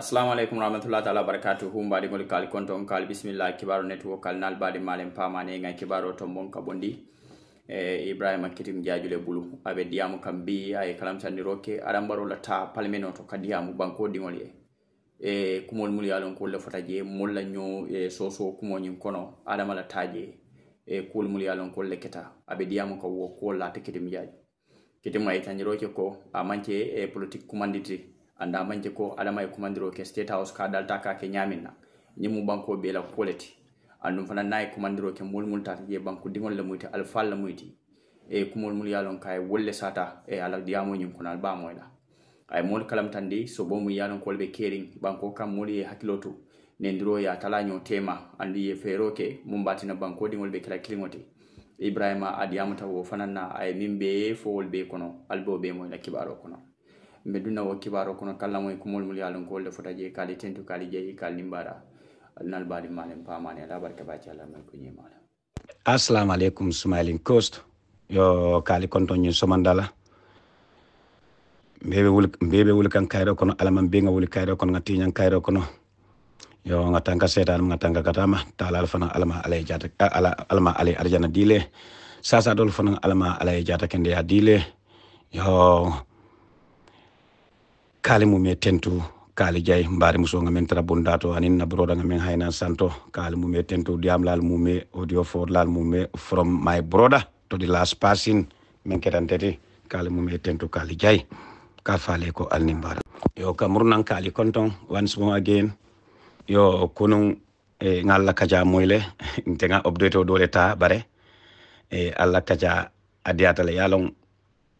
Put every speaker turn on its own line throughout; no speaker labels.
assalamu alaikum warahmatullahi taala wabarakatuhu mbaɗi ngol kal konto on kaali bisimillah kibaro network kal nal baɗe malen pamane ngay kibaro to mon ka bondi e ibrahima kitim jajule bulu aɓe diyamu kam bi aye kalamtandiroke aɗa mbarola ta palmeno to ka diyamu banko diŋol ye e kumol mul yalon ko le fota je mulla ño e soso kumo kumoñin kono adamala taje e kul mul yalon ko le keta aɓe diyamu ka wo kuol lata kitim jaj kitim ay tan roke ko amanke e politique kumanditiri anda manje ko alama e kumandiro ke state house ka dalta ka ke nyamin na nyimu banko be la quality andum fana nayi e kumandiro ke mulmul ta ye banko dingol le muyti alfal le muyti e kumol mul yalon kay e wolle sata e ala diamo nyum kunal ba moyla ay mol kalam tande so bo mu yalon kolbe kering banko kam moli e hakiloto nendiro ya talaño tema andi ye fero mum batina banko dingol be kala kilingote ibrahima adiyamata wo fananna ay min be fowol kono albo be moyla kibaro kono mbe dunna wo kibaro kono kallamo e kumol mul yalon ko wolde fota je kali tentu kali jeyi kali nimbara alnal bali malen pamane ala barka baci
ala mai kunye mala assalamu alaikum smiling coast yo kali konto nyin somandala mbebe wul mbebe wul kan kayro kono alaman be nga wul kayro kono ngati nyan kayro kono yo nga tanka setan nga tanka katama talal fana alama alay jata ala alama alay arjana dile sasa dol fana alama alay jata kende ya dile yo kaali mum e tentu kaali diaye mbaari musoga men tara bonda to anin nabroɗaga men haynan santo kaali mum e tentu diyam laal mum e audio for laal mum e from my broda to the last passin min keɗantete kaali mum e tentu kaali diaye ka faale ko alni mbara yo kamurnan kaali konton once more again yo konun e ngalla kaja moyle ntega obdoto dole ta bare e allah kaja adiyatala yalon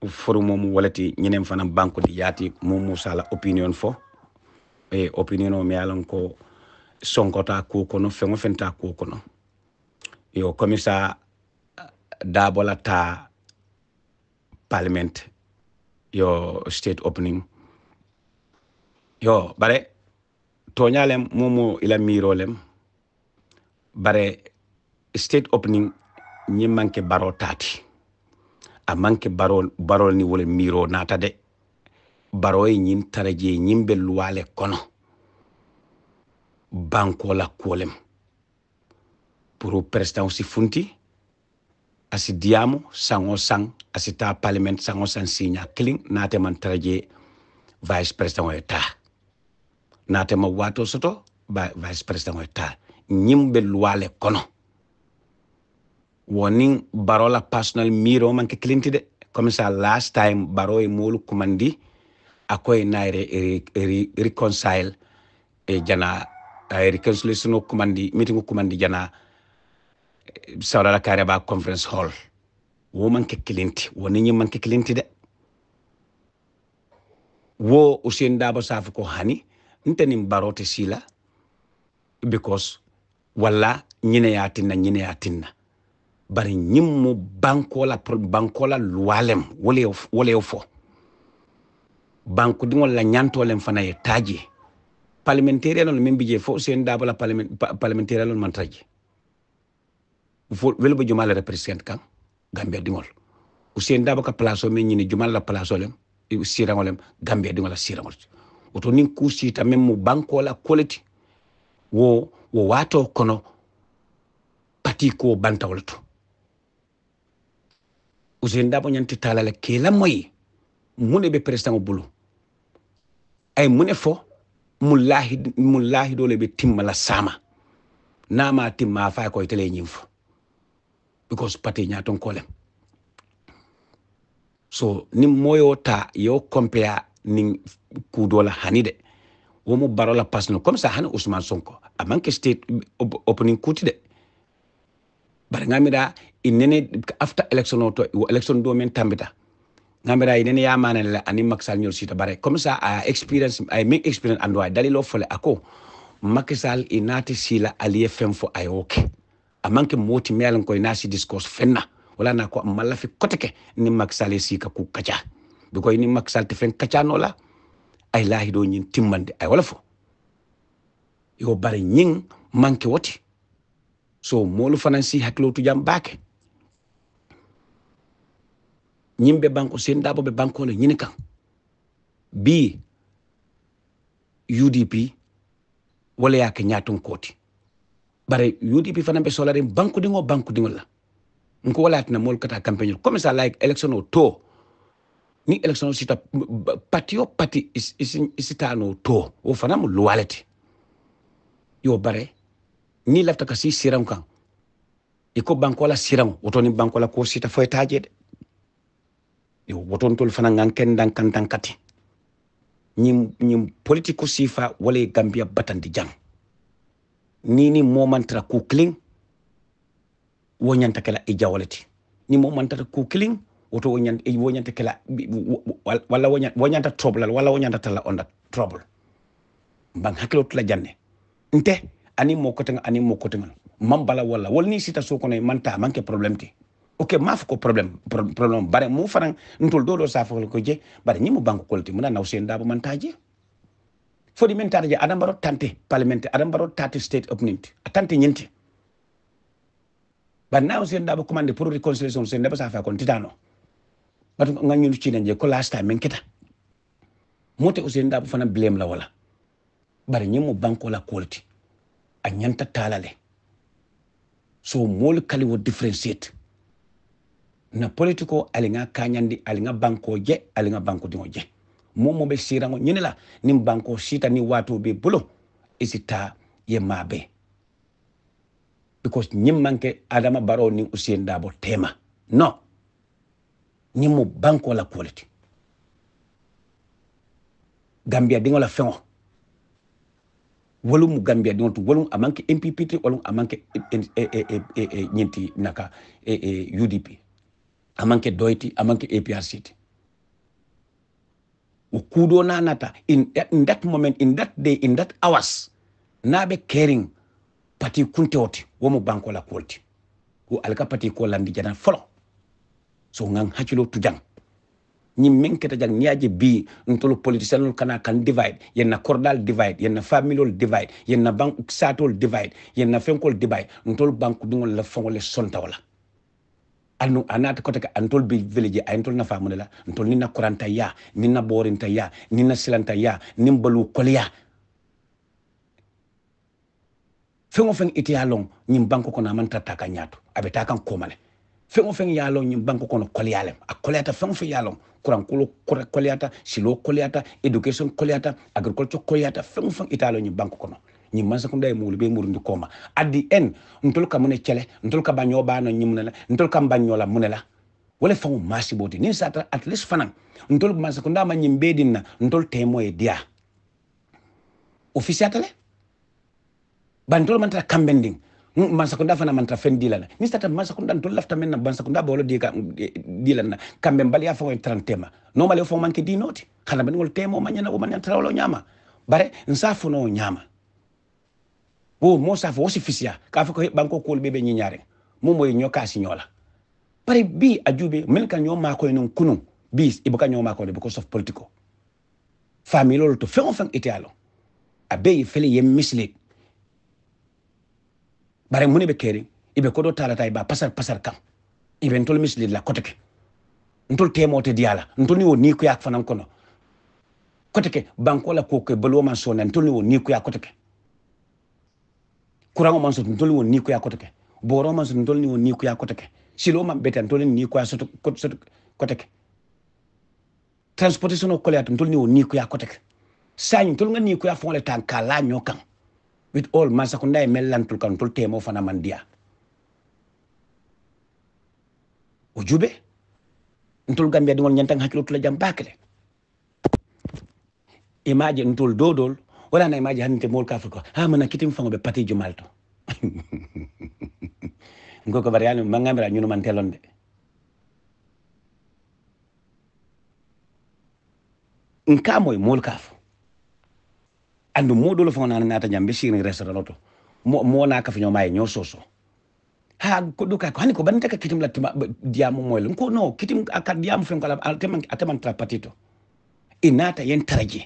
forum mum walati ñenen fana banque di yaati Moussa la opinion fo e opinion o mi alan ko sonkota ko kono fengo fenta ko kono yo komisa ça dabola ta parliament yo state opening yo bare toñalem momo ila mirolem bare state opening ñi manke baro tati a manke barol barol ni wole miro nata de baroy ñin tara je ñimɓe luwale kono la kolem pour président si funti asi diyamu sango sang asi ta parlement sango san signa kling nate tara je vice président e nate ma wato soto vice président eta ta ñimɓe luwale kono woni baro la personal miro manke kilinti de comme ça last time baro e molu kumandi akoye nayre e reconcile e jana ay reconciliation o kumandi meeting o kumandi jana sawrala kareba conference hall wo manke kilinti woni ñi manke kilinti de wo usien dabo safu ko hani ntenin barote sila because walla ñine yatinna ñine yatinna bari ñim mu bankola bankola wole wole fo banku ngol la ñantolem fana ye taaje parlementairienol min bi je fo sen da bala parlementaire non man taje fo welbo la represent kan gambia o sen da ka place min ni jumala la place olem siraŋolem gambia diŋol la siraŋol woto niŋ ku siita même mu bankola quality wo wo wato kono pati ko bantawol Ousainou Darboe ñanti taalale la moyi mune be président bulu ay mune fo mullahi mullahi dole be timmala sama nama timma fa ko tele ñim because pati nyaton ton kolem so ni moyo ta yo compare ni kudola hanide womu barola pasno comme ça han Ousmane Sonko amanke state opening kuti de bara gammiɗa inene after election auto election do men tambita ngamira inene ya yamanela ani makisal ñol sita bare comme ça a experience i make expérience andu a dalilo fole ako makisal inati sila ali fm fo ay ok a manque moti melen koye naasi discourse fenna wala na ko malla fi kote ke ni makisal e sika ku kacha du bikoy ni makisal te fen kacha no la ay laahi ɗo ñin timmande ay wala fo yo bare nyin manke woti so molu si hakkilotu jam baake be banko be sendaɓoɓe bankole ñini kan bii udp wala yake ñaton koti bare udp fana banku solare banku bankudiŋol la nko wala tina moolu kata campagne ol comme ça like élection o to ni élection o sita pati o parti isitano to wo fana mo luwalete yo bare ni lafta ka si siraŋo kaŋ i ko banko la siraŋo woto niŋ banko la ko sita fo ye taa je de yo wotontolu fanaŋ ŋaŋ kendaŋ kantaŋ kati ñiŋ ñiŋ politiko siifa wala ye batandi jaŋ niŋ niŋ moo maŋ tara kuu kiliŋ wo ñanta ke la i jawo le ti niŋ moo maŋ tara kuu kiliŋ woto wo ñanta ke la walla wo ñanta trouble la walla wo ñanta tara onda trouble mbaŋ hakkiloo tula janne nte ani mo kotenga ani mo kotenga mam bala wala wala ni sita so kono man ta man ke problem ti ok ma ko problem problem bare mu fanan ntol do do sa fa ko je bare ni mu banko kolti muna naw sen dabo man taje fodi men je adam baro tante parliament adam baro tati state opening tante nyinti ba naw sen dabo commande pour reconciliation sen dabo sa fa kon titano ba nga ñu ci nañ je ko last time men kita mote usen dabo fana blame la wala bare ni mu banko la kolti a ñanta tala le so moolu kali wo differentiate na politiko aliŋa kañandi aliŋa banko je aliŋa banko diŋo je moo be siraŋo ñini la niŋ banko sita ni waatoo be bulo isi taa ye maa because ñiŋ manke adama baroo niŋ useen daabo teema no ñiŋ mu banko la kuwo le ti gambiya diŋo la feŋo walum gambia don to walum amanke mpp walum amanke eh, eh, eh, ñenti naka udp amanke doyti amanke aprct o kuuɗo nanata in, in that moment in that day in that hours naɓe caring pati kuntewoti womo bankola kolti ko alka pati ko landi jana folo so ngan haccilo tujan ñi menkete jag niaje bi ntol politician ol kana kan divide yenna cordal divide yenna familol divide yenna bank satol divide yenna fenkol divide ntol bank dungol la fongole sontawla anu anata kota ka antol bi village ay ntol na famule la ntol ni na kuranta ya ni na borinta ya ni na silanta ya ni kolya fengo feng itiya long nyim banko ko man tata ka nyato abe ta kan komale feŋ o feŋ ye a loŋ ñiŋ banko kono koleyalem a koleyata feŋ o feŋ ye a loŋ kurankulo koleyata siloo koleyata éducation koleyata agriculture koleyata feŋ o feŋ ite a loŋ ñiŋ banko kono ñiŋ mansakunda ye muulu be murundi kooma at the end ntolu ka mu ne kele ntolu ka bañoo baa no ñiŋ mu ne la ntolu ka mbañoo la mu ne la wo le faŋo maasiboo ti niŋ saata at least fanaŋ ntolu mansakunda ma ñiŋ bee diŋ na ntolu teemoo ye diyaa ofisiyata le bari ntolu mantara kambendiŋ Mm, mansakunda fana mantra fen dilana ni sata mansakunda to lafta men mm, eh, na bansakunda bolo di ka dilana kambe mbali afa won 30 tema no male fo manke di noti kana ben wol temo manyana o manyana trawlo nyama bare nsafu no nyama bo mo safu si fisia ka fa ko banko kol bebe nyi nyare mo moy nyoka si nyola bare bi ajube mel ka nyoma ko non kunu bi ibo ka nyoma ko de because sof politico family lol to fe on fan ite alo abe fele yem mislead bare muni be keri ibe kodo talata ba pasar pasar kam ibe ntol misli la koteke ntol temote diala ntol ni wo ni kuya fanan kono koteke banko la koke bolo man so ntol ni wo ni kuya koteke kurango man so ntol wo ni kuya koteke boro man so ntol ni wo ni kuya koteke silo man beta ntol ni ni kuya soto koteke transportation of kolya ntol ni wo ni kuya koteke sañ ntol nga ni kuya fon le tan kala nyokan with all mansakunda e mellantul kan tul temo fana man dia o ntul ntol gambia ɗigol ñantan hakilu tula jam bakle imaji ntul dodol wala na imaji hannde mol kafri ko ha ah, mana kitim fangoɓe patijo malto ngoko bariyani magamira ñunuman telonde nkamoye mol kafo andu moɗol fo nana nata jam besiri restaurant oto mowona kafaño ma e ño soso ha goɗɗo ka hani ko bandita ka kitim lattima diyamu moyla ko no kitim ka diyamu fen ko a temantara patito e yen taraje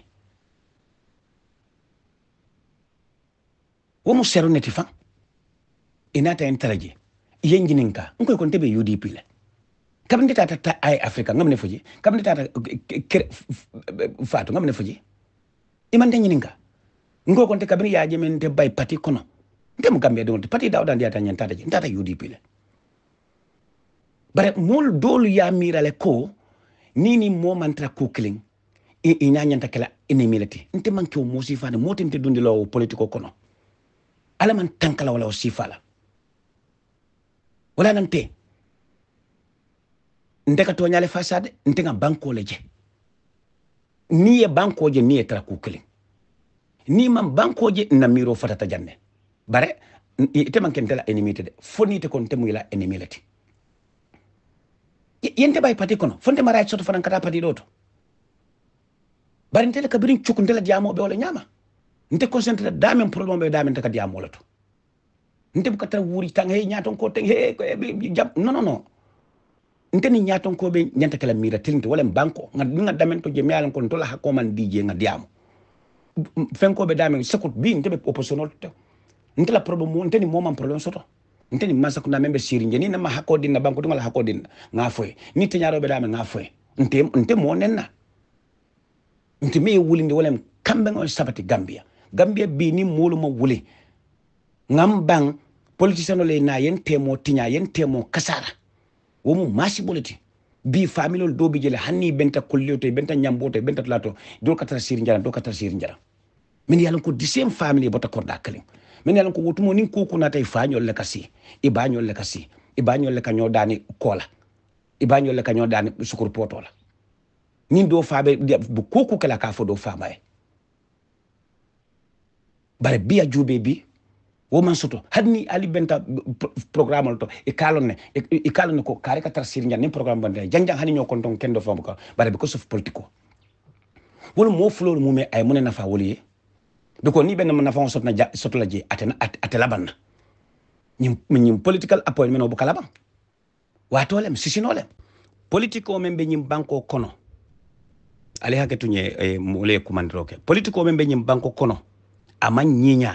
womo seroneti fan e naata yen taraje yen jinin ka kon teɓe udp le kam ndeta tata ay africa ngam ne foje kam ndeta tata fato ngam ne foje imante ñinin ka ngo konte kabini ya jemen te bay pati kono dem gambe don pati dan ndiata nyen tata je tata udp le bare mul dol ya mirale ko nini mo mantra ko kling e ina nyanta kala ene milati nte manke o mosi fane motinte dundi lo politiko kono ala man tankala wala o sifala wala nante nte ka to nyale fasade nte ga banko leje niye banko je niye tra ko kling niman bankoje namiro fatata janne bare ite man itemanken tela te foni te kon enemy lati yente bay pati kono fonte mara soto fanan kata pati ɗo to bari ntele kabirin diamo be wala nyama nte concentré damen probléme ɓe damen taka diyamola lato nte buka tan wuri tang hey nyaton ko te hey ko eh, jam non non non nte ni nyaton ko be nyanta kala mira tilinti wala banko ga ɗiga damen to je mi yalan kon tola hakkoman dije ga diyamo fenkoɓe dame sakut bi nteɓe oppositionnol to ntela probléme nteni moman probléme soto nteni masakuna membe siri jeni nama hakkodinna banko dingala hakkodinna ga foye ni teñaroɓe dame ga foye nte nte monenna nte mi wulinde wolem kamɓe o sabati gambia gambia bi ni molumo wuli gam ban politicien ole na yen temo tiña yen temo kasara womu masi ɓolete bi familol dobi jele hanni benta kolliyoto benta ñamboto benta tlato dol katara siri jaran dol katara siri jaran min yalan ko disem family bota korda kalim min yalan ko wotumo nin koku na tay fanyo le kasi ibanyo le kasi ibanyo le kanyo dani kola ibanyo le kanyo dani sukur potola nin do fabe bu kuku kala ka fodo do e. bare biya jube bi woman soto hadni ali benta programme to e kalonne e, e, e kalonne ko kare ka tarsir nyanne programme bande janjang hani nyokon ton kendo fam ko bare be ko sof politiko wol mo fulo mo me ay mo ne nafa woliye donc ni ɓe nafan sotna sotla je atena ate ban ñim political appointment o bo tolem si si nolem politico men ɓe ñim banko kono ale hake tuñe eh, mole kumandiro ke men ɓe ñim banko kono aman ñiña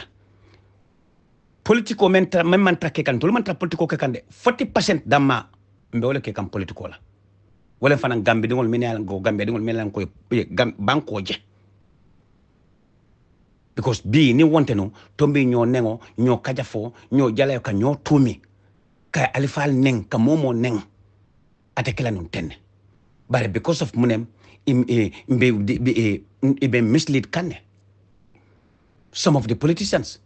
politique men men manta ke kan tolu manta politique o ke kan 40 percent mbe wole ke kan politique la wolen fanan gambe dingol min go gambe dingol min yalan eh, banko je because bi ni wonteno tombi ño nengo ño kaja fo ño jalayo ka ño tumi ka alifal neng ka momo neng ate kila nun ten bare because of munem e eh, be eh, mislead kan some of the politicians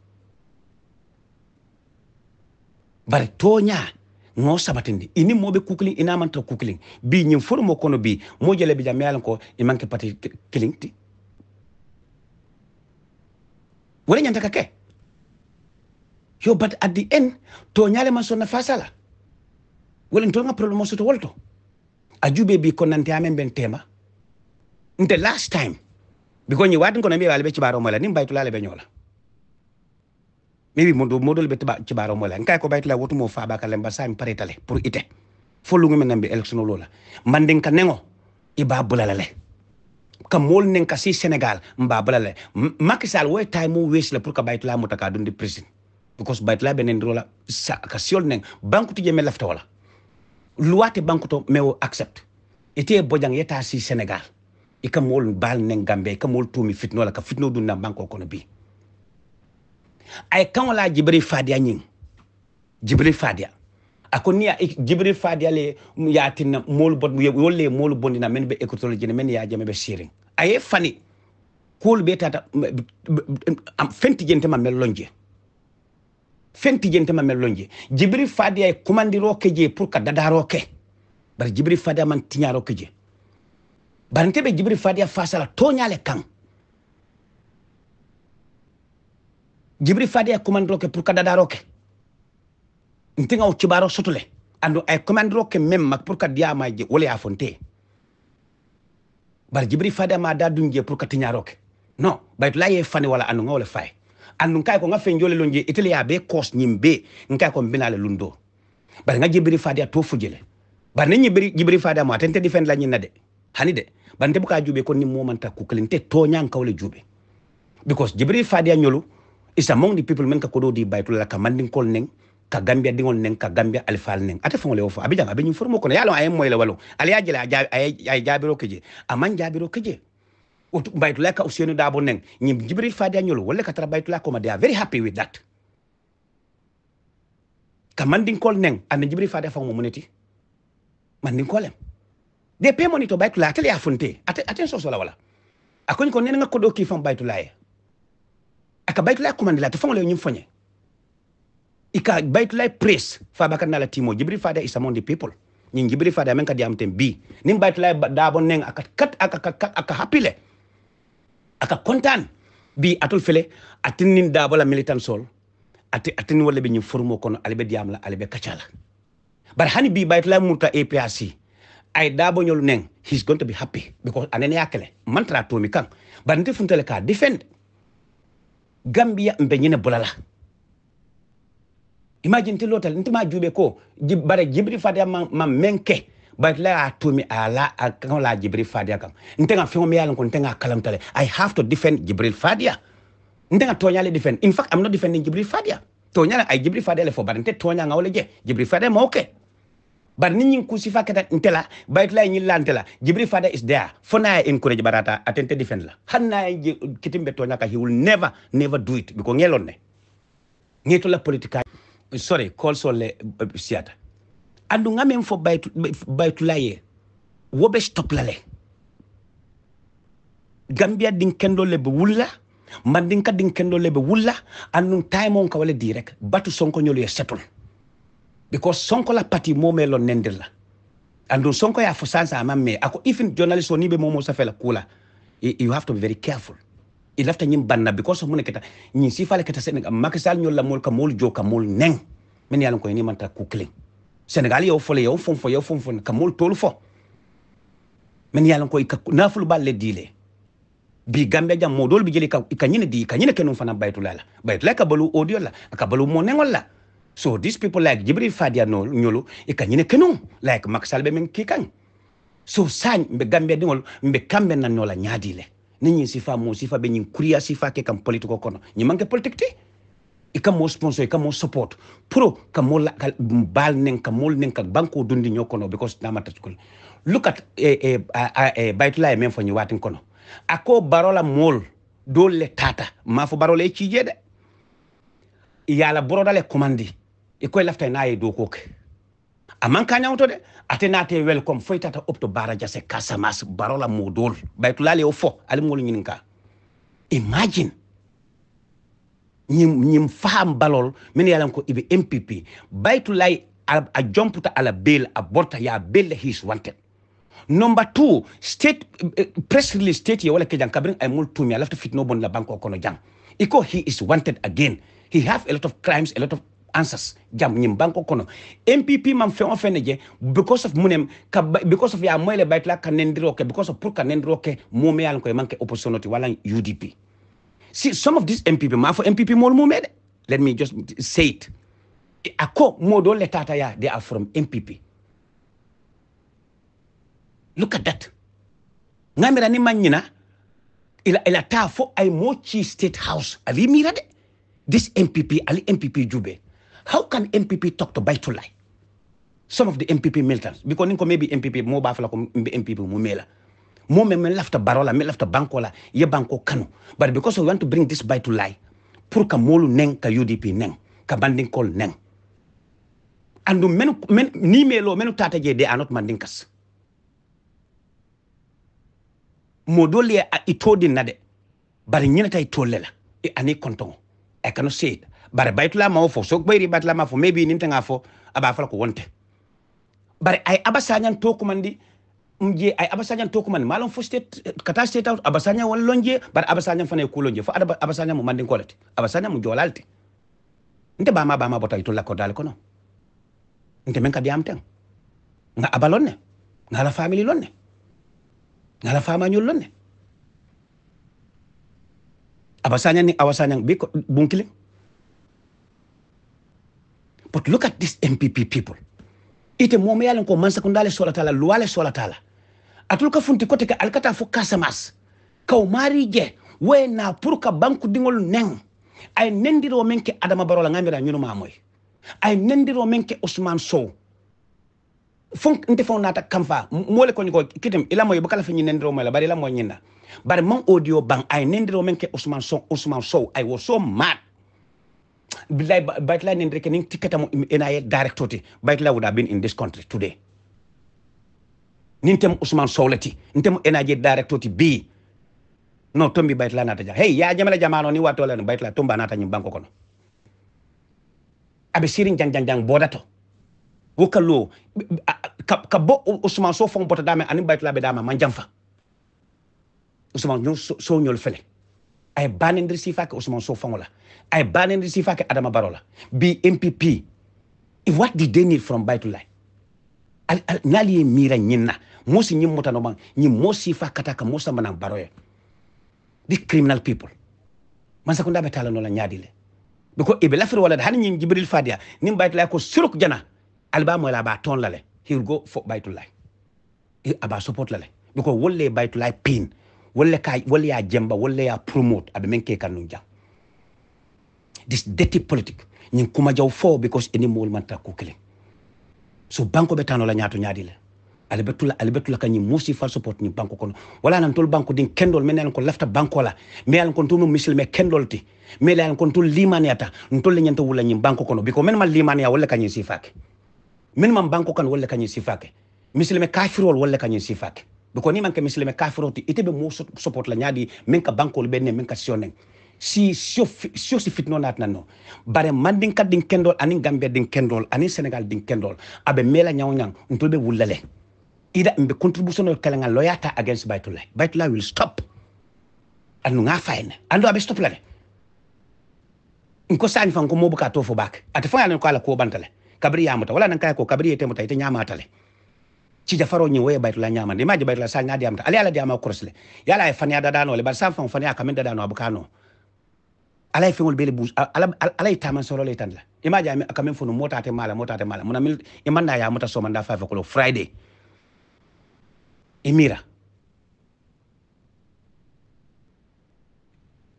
bare nya ŋo sabatindi ini moɓe kukling ina manta kukling bi ñin mo kono bi mo jale bi meyalan ko imanke pati kilin ti wala ñanta ka ke yo but at the end to ñale man sonna fasala wala to nga problem soto wolto a jube bi ko nante amen ben tema nte last time biko ñi watin ko na mbiye walbe ci baro mala nim baytu lale be ñola maybe modo modol be tiba ci baro mala kay ko baytu la wotu mo fa ba kalem ba sam pour ite fo lu ngi men election lola man ka nengo iba bulalale ka mool nen ka si sénégal mba bala le makisal wo tay mo wesi la pour ka baytula mota ka dundi prison because baytula be nen rola sa ka siol nen banku tu jeme lafta wala loi te banku to me wo accept ite bojang yeta si senegal i ka mool bal nen gambe ka mool tumi fitno la ka fitno dun na banko kono bi ay kan la jibril fadia nyin jibril fadia ako niya jibril fadia le yatin mool bot yolle mool bondina men be ekotologi men ya jame be siring aye fani kuol be tata am fenti jente ma mel lonje fenti jente ma mel lonje jibri fadi ay commandiro ke je pour ka dadaro ke bar jibri fadi man tinyaro ke je bar ntebe jibri fadi fasala tonyale kan jibri fadi ay commandiro ke pour ka dadaro ke ntinga o cibaro sotule ando ay commandiro ke mem mak pour ka diama je wala ya fonte bar jibri fada ma da dun je pour ka katiñaroke non bayt la ye fane wala anu ngawle fay andu kay ko nga fe ndole lonje itele ya be cos nyimbe nkay ko binale lundo bar nga jibri fada to fujele bar ni jibri jibri fada ma tente difen la nyina de hani de bar te buka jube kon ni momanta ku klinte to nyang kawle jube because jibri fada nyolu is among the people men ka ko do di bayto la ka mandin kol neng ka gambia dingol nen ka gambia alfal nen ate fongo lewo fo abijan abe nyum formo kono yalo ayem moyle walo ale ya jela ay jabiro keje aman jabiro keje o baytula ka usienu dabo nen nyim jibril fadia nyolo wala ka tara baytula ko ma they very happy with that ka mandin kol nen an jibril fadia fongo moneti mandin kolem de pe monito baytula atele ya funte ate attention sola wala akoni ko nen nga kodo ki fam baytula e aka baytula ko mandila to fongo le nyum fonye ika lay praise fa bakan nala timo jibril fada is among the people ni jibril fada men kadi amten bi lay da bon neng akat, kat aka aka aka hapile aka kontan bi atul fele atin nin bola militant sol ati atin wala bi ni formo kono albe diam la albe kachala bar hani bi lay muta APRC ay bo ñol neng he's going to be happy because anene yakle mantra to mi kan bar ndefundele ka defend gambia mbe ñene bulala imagine ti lotal ntima juɓe ko bare jibri fadia ma, ma menke but la a tumi ala a kan la jibril fadiya kan ntenga fengo me yalan kon ntenga kalam tale i have to defend jibril fadiya ntenga tonya le defend in fact i'm not defending jibril fadia tonya la ay jibril fadia le fo barante tonya wala je jibril fadia mo okay bar ni ñing kusifa kata ntela bayt lay ñi la jibril fadia is there fona ya encourage barata atente defend la na ya kitimbe tonya ka he will never never do it biko ngelon ne ngeto la politika sorry kolsolle eh, siyata andu ngamen fo baytu baytulaye wobe stoplale gambia din kendo lebe wulla mandinka din kendo be wulla andu time on ka wala di rek batu sonko nyolu ya setul because sonko la pati parti momelo nende la andu sonko ya fo sansa amamme ako even journalist oni be momo safela kula you have to be very careful i lafta ñiŋ banna because of mu ne keta ñiŋ siifaale keta sénégal makisal ñol la moolu ka moolu joo ka moolu neŋ min ye a loŋ koye niŋ manta ku kiliŋ sénégal yewo fo le yewo fon fo yewo ka moolu toolu fo min ye a loŋ ko i ka naafulu baalu le dii le bi gambe jam mo dol bi jeli ka ka nyine di ka nyine kenum fana baytula la baytula ka balu audio la ka balu mo nengol la so these people like jibril fadia no nyolo e ka nyine kenum like maksal be men kikan so sañ be gambe dingol be kambe nan no la le ni sifa mo sifa be nyi kuriya sifa ke kam politiko kono ñi manke politique ti i kam mo sponsor i kam mo support pro kam mo la bal nen kam mo nen kal banko dundi nyoko kono because na mata tukul look at e e eh, eh, e men fo ñi watin kono ako barola mol le tata ma fo barola e cije de yala borodale commandi e koy laftay na ye do koke a mankañawto de atenate welcome foy tata opto barajase se casamas barola modol baytulali o fo alimolu ñinin imagine ñim ñim faam balol min yalan ko ibe mpp baytulay a, jomputa ala bel a borta ya bel his wanted number two state eh, eh, press release state ye wala ke jang kabrin ay mol tumi alafta fitno bon la banko kono jang iko he is wanted again he have a lot of crimes a lot of answers jam nyim banko kono mpp man fe on fene je because of munem ka because of ya moyle baytla kan nendiro ke because of pour kan nendiro ke me yal ko manke opposition wala udp see some of these mpp ma fo mpp mo mo med let me just say it ako do le tata ya they are from mpp look at that ngamira ni manyina ila ila ta fo ay mochi state house ali mira de this mpp ali mpp jube how can MPP talk to Baitullah? Some of the MPP militants, because ninko maybe MPP mo ba ko MPP mo mela. Mo me me left barola, me left bankola, ye banko kanu. But because we want to bring this Baitullah, pour ka molu neng ka UDP neng, ka banding call neng. And menu men ni melo menu tata je they are not mandinkas. Modoli a itodi nade, bari nyina tay tolela, e ani konton. I cannot say it bare baytulama wo fo so bayri baytulama fo maybe nin tanga fo aba fala ko wonte bare ay abasañan to kumandi mje ay abasañan to kumandi malon fo state kata state out abasañan wala lonje bare abasañan fana ko lonje fo abasañan mo mandin kolati abasañan mo jolalte nte bama bama bota ito lakko dal kono nte men kadi am tan nga abalon nga la family lon ne nga la fama nyul lon ne abasañan ni awasañan bi bunkilin But look at these MPP people. Ite momo yalen ko mansa kundale solatala luwale solatala. Atuluka funti kote ka alkata fo kasamas. kaw maari je woye naa pour ka banku dingol neng. Ay nendiro ke adama barola ngamira nyuno mamoy. Ay nendiro menke Usman Sow. fon nte fon nata kamfa mole ko ko kitim ila moy bukala fi nendiro moy la bari la moy nyinda bari mon audio bang ay nendiro menke Usman Sow Usman Sow ay wo so mad billahi baytulani en reke nin tikkatamo ena e direct bayt baytula would have been in this country today nin tem ousmane sowleti nin tem enaji direct oti bi no tombi baytula nata ja hey yajamela jamano ni wattole no baytula tomba nata ñim banko kono aɓe sirin jang jang jang bodato wokallo ka, bo ousmane so fon botodame anin baytulaɓe dama man jam fa ousmane so, so ñol fele ay banendiri sifa ke ousmane so fango la ay banendiri sifa ke adama baro la bi mpp what did they need from baitullah n'ali ye mira ñinna mosi ñin mutanoban ñin mo sifa kata ka mosa manan baroye di criminal people man sakunda be tala nola ñaadi le be ko ibe lafir wala hani ñin jibril fadia nim baitullah ko surok jana alba mo la ba ton la le he will go for baitullah aba support la le be ko wolle pain wala ka wala ya jemba wala ya promote abe men ke kanunja this dirty politics nyin kuma jaw fo because any mol man ta ko kelen so banko betano la ñatu be la ale nyaadi le albetula albetula kanyi musi fal support ñi banko kon wala nan tol banko din kendol nan ko lafta banko la me al kon tumu misil me kendol ti me al kon tul limaniata ntol le nyanta wala ñi banko kon biko men man limania wala kan ñi sifake men man banko kan wala kan ñi sifake misil me kafirol wala kan ñi sifake biko ni man ke misileme kafiroti itebe mo support la nyadi men ka bankol benne men ka sionen si sio si fitno nat nanno bare manding ka din kendol ani gambia din kendol ani senegal din kendol abe mela nyaw nyang ntolbe wulale ida mbe contribution no kalanga loyata against baytullah baytullah will stop anu nga fayne ando abe stop lale nko sani fanko mobu ka tofo bak ata fanga ne ko ala ko bantale kabri yamuta wala nan kay ko kabri yete muta ite atale cija faro ñin woye baytula ñamande imaji baytula sa ñadiyamta ala di ala diyama korosle yala ye eh, faniya dadano le bari san fan faniya kamin dadano abu kano ala ay feŋol bele bouge uh, ala ala ye taman solo le tan la imaji ami kamin mota te mala mota te mala muna mil imanna ya muta somanda fafe ko friday emira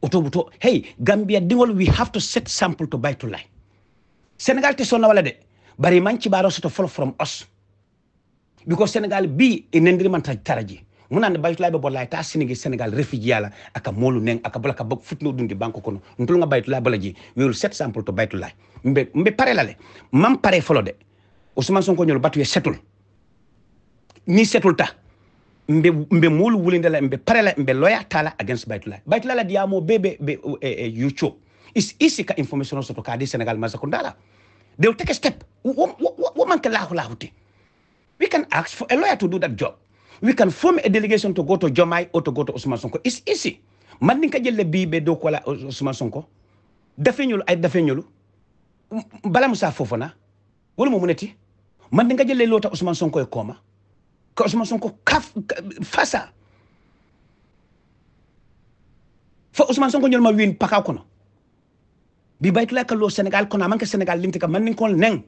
otobu to hey gambia dingol we have to set sample to baytulay senegal te sonna wala de bari man cibaro soto follow from us because sénégal bi e nendirmanta taraji munande baytulaɓe bolla ta sinigi sénégal réfugié ala aka molu neng aka bola ka bok futno ɗum di banque kono ntolga baytula bola ji weolu set sample to baytulay mbe mbe pare lale mam pare folo de ousmane sonko ñol batuye setul ni setul ta mbe mbe molu wulindela mbe pare la mbe loya tala against baytulay baytulala diyamo bebe be e, e, yucco is isi ka information soto kadi sénégal masa ko ndala dew take step wo, wo, wo, wo manke lahu lahu te We can ask for a lawyer to do that job. We can form a delegation to go to Jomai or to go to Usman Sonko. It's easy. man ni nga jëlee bii ba doo ko la Sonko dafe ñulu ay dafe ñulu bala Moussa Fofana wala moo mu neti man ni nga jëlee loota Ousmane Sonko e kooma ka Ousmane Sonko kaf fasa fa Ousmane Sonko ñol ma wiin paka kono bi baytu laa ka loo Sénégal kono amanke Sénégal limti ka man ni kon neng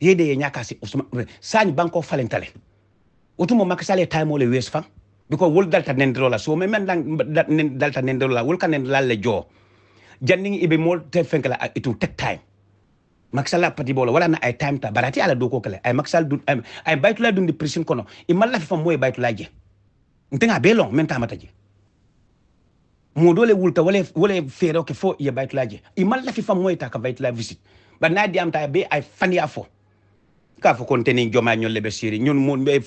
yede ye ñakasi usman sañ banko falentale utumo makasale taymo le wes fan biko wol dalta nendirola so me men nen dalta nendirola wol kan lalle jo janni ibe mol te fenkala itu tek time maksala pati bola wala na ay time ta barati ala do ko kala ay maksal du ay baytula dundi prisim kono imalla fa moy baytula je ntenga belon men ta mataji mo dole wulta wala wala fero ke fo ye baytula je imalla fi fa moy ta ka baytula visit ba na di am ta be ay fania fo ka fo kon teni joma ñol lebe siri ñun mun be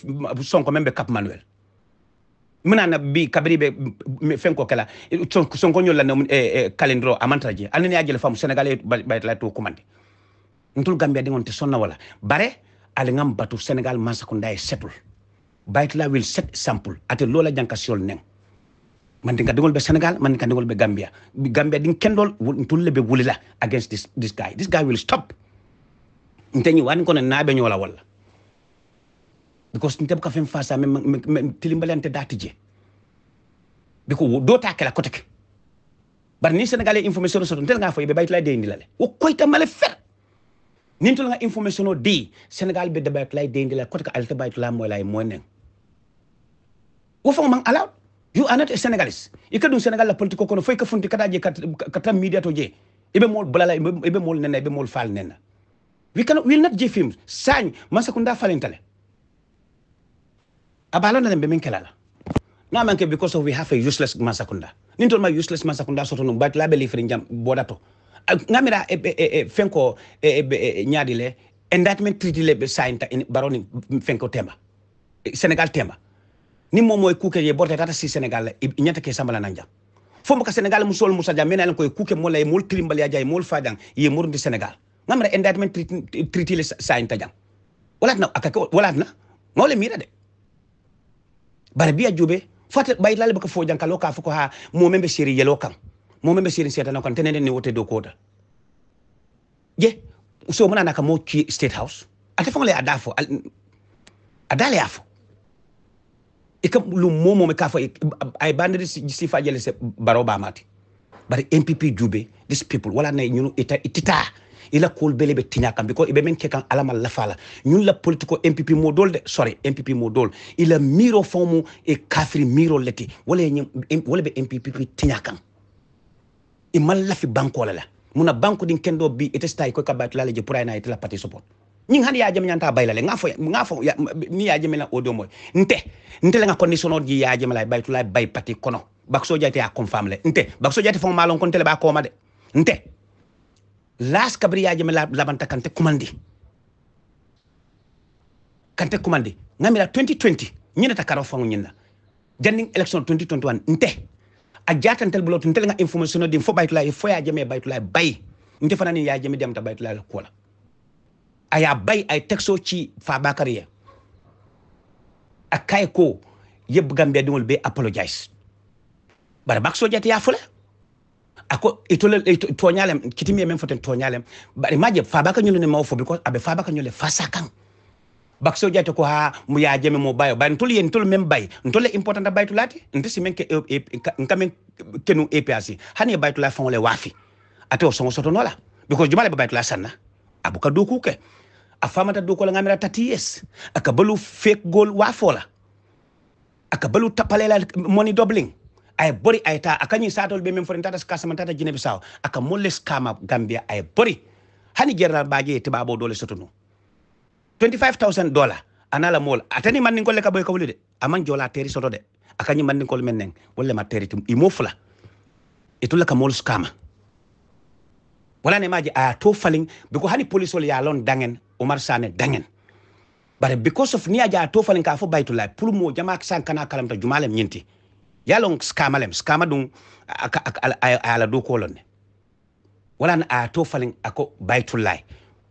sonko même be cap manuel munana bi kabri be fenko kala sonko sonko ñol la na e eh, calendro eh, amanta anani ajel fam sénégalais bayta la to commandé ntul gambia de wonte sonna wala bare ale ngam batu sénégal massa ko nday e setul bayta la wil set sample ate lola janka sol neng man dinga degol be senegal man dinga degol be gambia gambia ding kendol ntul lebe wulila against this this guy this guy will stop ntenyi wankono naaɓe ñoola wala because nte nteɓe ka fen fasa tilimbalante dati je biko dota kela kote ke bar ni sénégalais information soto ntel nga fo ɓe ɓaytula deyndilale wo koytamale fer nin tol nga information no di sénégal ɓe de ɓaytulay deyndilale kote ke alta ɓaytula moylay e moy nen wo fo mang alaw you are not a sénégalais i ka ɗum sénégal la politique ko no foy ka funti kata je kata media to je iɓe mol balala iɓe mol nena iɓe mol fal nena We cannot, will not give him. Sany, masakunda falentale. Abalona dembe kelala Na manke because of we have a useless masakunda. Nintol ma useless masakunda soto no but labeli ifrin jam bodato. Ah, ngamira e, e e e fenko e e, e, e nyaadi le indictment treaty le sign ta in baroni fenko tema. Senegal tema. Ni mom moy kuke ye borta tata si Senegal nyata ke sambala nanja. Fomo ka Senegal musol musa jam mena ko kuke molay mol trimbal ya jay mol fadang ye murundi Senegal namre indictment tritile sainta jang walat na mo le mira de bare bara biya jube fata baylal baka fo jankalo ka fuko ha mo membe seri yelo kan mo membe seri setan kan tenende ni wote do koda je so mo mona ka mo ki state house ate le adafo adale afo ikam lu mo mo me fo ay bandiri si fajele se baro ba mati bare mpp jube this people wala na ñunu ita itita ila kol bele be tinya kan biko ibe men kekan kan alama la fala ñun la politico mpp mo dol de sorry mpp mo dol ila miro fomu e kafri miro leti wala ñi wala be mpp tinya kan e mal la fi banko la la muna banko din kendo bi itestay ko kabat la je pourayna la parti support ñing han yaajam ñanta baylale nga fo nga fo ya, ni yaajam la odo moy nte nte la nga condition ji yaajam la baytu la bay pati kono bakso jati a confirm le nte bakso jati fon malon kon tele ba koma de nte las kabriyajeme labanta kante kumandi kante kumandi ngamira 2020 ñinata karaw fangu ñinna janding election 2021 nte a jatantel bulo tuntel nga information di fo baytulay e fo ya jeme baytulay e bay nte fanani ya jeme dem ta baytulay ko la e aya bay ay texto ci fa bakariya akay ko yeb gambia dimul be apologize bara bakso jati ya fula ako itole ito, tonyalem kitimi yemem foten tonyale bari maje baka nyule ne mawfo because abe fa baka nyule fasakan bakso jata ko ha mu ya jeme mo bayo bari ntol yen mem bay ntol important bay tulati ntisi men ke e, e, nkamen kenu APRC hani bay tula fon le wafi ate o songo soto nola because jumale bay tula sanna abuka doku ke afamata doku la ngamira taties akabalu fake goal wafola akabalu tapalela money doubling ay bori ay ta akanyi satol be men fori tata kasama tata jine bisaw aka molle kama gambia ay bori hani gerral baje babo dole sotuno 25000 dollar anala mol atani man ngol ka boy ka wulide aman jola teri soto de akanyi man ngol men neng wolle ma teri tum imofla itulla ka mol skama wala ne maji a to falling biko hani police wol ya lon dangen umar sane dangen but because of niaja to falling ka fo baytulay pour mo jama sankana kalam ta jumalem nyinti yalon skama lem skama dun ala do ko ne wala a to falin ako baytullahi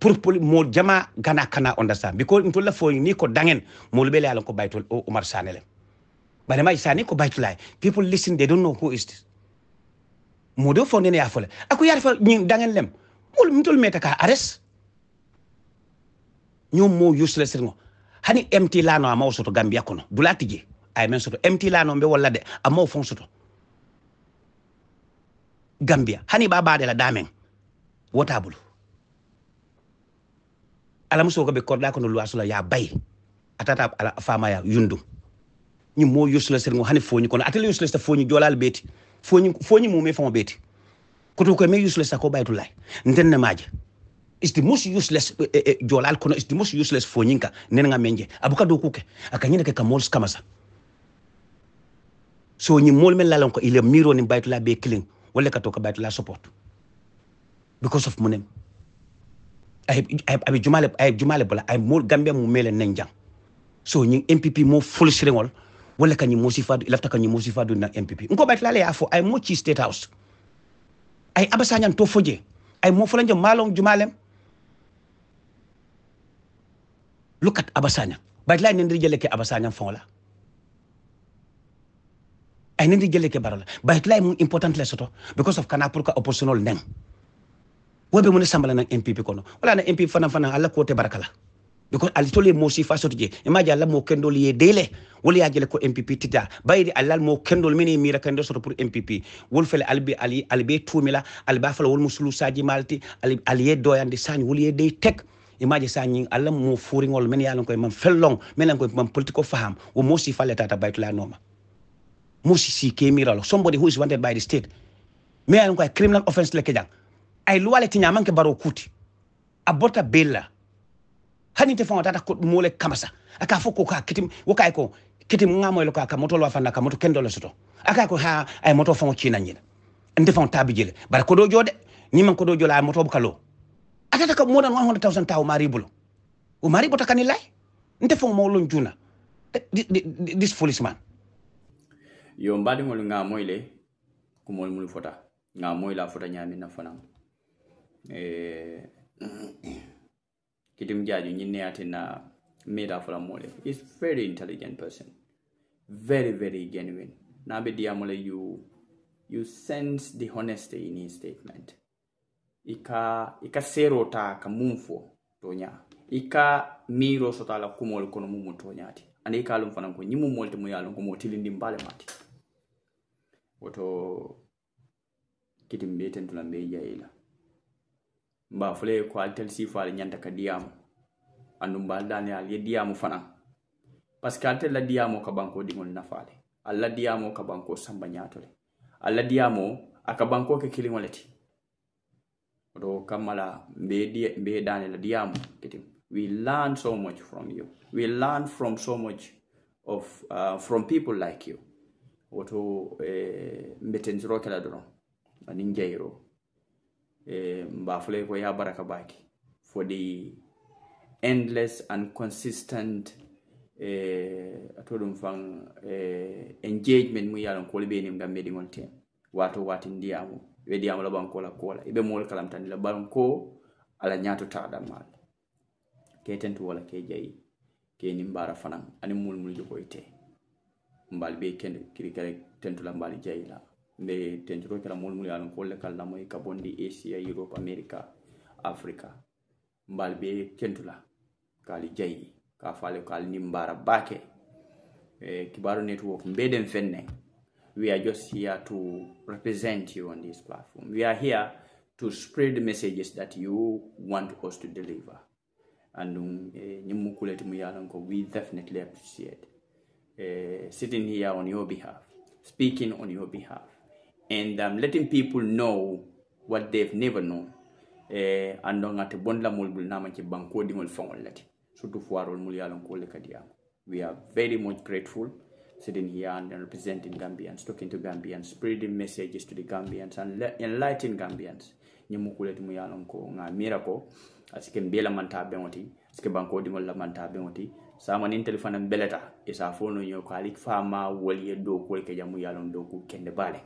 pour pour mo jama gana kana understand because nto la fo ni ko dangen mo be yalon ko baytul umar sane bare ma sane ko baytullahi people listen they don't know who is this mo do fo ne ya fo ako yar fo ni dangen lem mul mtol meta ka ares ñom mo useless ngo hani mt lano ama wosoto gambia kono dulati tije amen soto mt la non be wala de amo fon soto gambia hani ba ba de la damen ala muso ko be ɓe ko no loisula ya bay atata ala fama ya yundu ni mo yusula sergo hani foñi kono atele yusula sa foñi jolal beti beeti foñi foñi mume famo beeti koto koye mais useless ko baytu lay nden ɓaytulay maji is the most useless eh, eh, eh, jolal kono is the most useless foñinka nen nga menje abuka dow kuke akanyine ke ka mols kamasa soñi moolu men lalan ko ila miro ni baytula be kilin walla ka to ka baytula support because of munem aɓe jumale aye jumale bola ay mo gambe mu mele nen jang so ñing mpp mo full sirengol walla kañi mo sifadu lafta kañi mo sifadu na mpp nko baytula le ya ay mo ci state house ay abasañan to foje ay mo fulanje malon jumalem look at abasañan baytula ne ndir jele ke abasañan fon la ay nandi gelle ke barala bayt lay mun important le soto because of kana pour ka oppositional nang wobe mun sambala nang mpp kono wala na mpp fana fana alla ko barakala because ali tole mo si fasoto je e maji mo kendol ye dele wala ya jele ko mpp tita bayri alla mo kendol mini mira kendo soto pour mpp wol fele albi ali albe tumila alba fala wol musulu saji malti ali ye doyande sañ wol ye dey tek imaji sa ñing alla mo furiŋol men yalan koy man fellong men lan koy man politiko faham wo mo si falle tata baytula noma Musisi K. Miralo, somebody who is wanted by the state. Me I a criminal offense like jang. Ai luwa le tinya manke baro kuti. Abota bela. Hani te fanga tata kut mole kamasa. Aka foko ka kitim woka ko kitim ngamo lo ka ka moto lo fanda ka moto kendo le soto. Aka ko ha ai moto fanga china nyina. Nde fanga tabi jele. Bara kodo jode ni man kodo jola ai moto bukalo. Atata ka more than 100,000 taw maribulo. O maribo takani lai. Nde mo lo njuna. This foolish man
yo ngol nga moyi le kumoolu mulu fota nga moyi la fota ñaamiŋ na e eh, kitim jaaju ñiŋ neati na meda tinna meeta fola moolu is very intelligent person very very genuine na be dia mole you you sense the honesty in his statement ika ika sero ta kamunfo tonya ika miro sota la kumol kono muŋ mu tooñaati aniŋ i ka a loŋ fanaŋ ko ñiŋ mu moolu ti ko moo tilindinbaa le maati woto kitim mbiyeten tula mbe e jayila mbafule ko altel sifo ala ñanta ka diyamo andu mbaldani ala ye diyamo fana parce que altel la diyamo ka banko dingol nafale alla diyamo ka banko samba ñatole alla diyamo aka banko ke kilingoleti woto kammala mbe dani la diyamo kitim we learn so much from you we learn from so much of uh, from people like you woto e, mbeten suro kela doron ani jeyro e, mbafulay ko ya baraka baki fo di endless and consistant e, ato ɗum fan engagement mu yalonkole ɓenim gam meɗigol te wato wati ndiyamu weɗiyamu labankola kola eɓe mowol kalamtani labanko ala ñatotaɗa mala ke tentu wala ke jeyi keni mbara fanan ani mulmuljokoy te mbali be kende kiri tentu la mbali jai jaila nde tenturo kera mol mulu yalon kolle kallamo e bondi asia europe america africa mbali be kentu la kali jai ka fale kal ni mbara bake e kibaru network mbeden fenne we are just here to represent you on this platform we are here to spread the messages that you want us to deliver and um, eh, we definitely appreciate uh, sitting here on your behalf, speaking on your behalf, and um, letting people know what they've never known. Uh, andong ate bondla mulbul naman ke banko dingol fongol so to fuarol muli alon kole kadiyango. We are very much grateful sitting here and representing Gambians, talking to Gambians, spreading messages to the Gambians and enlightening Gambians. Nyemukuleti muyalon ko nga mirako asike mbela manta bengoti, asike banko dingol la manta bengoti, samanin telu fana beleta isa fono yo kali fama wali do ko ke jamu yalon do ku kende bale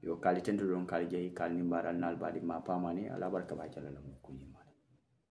yo kali tendu don kali jehi kali ni baral nal badi ma pamani ala barka ba jalala ko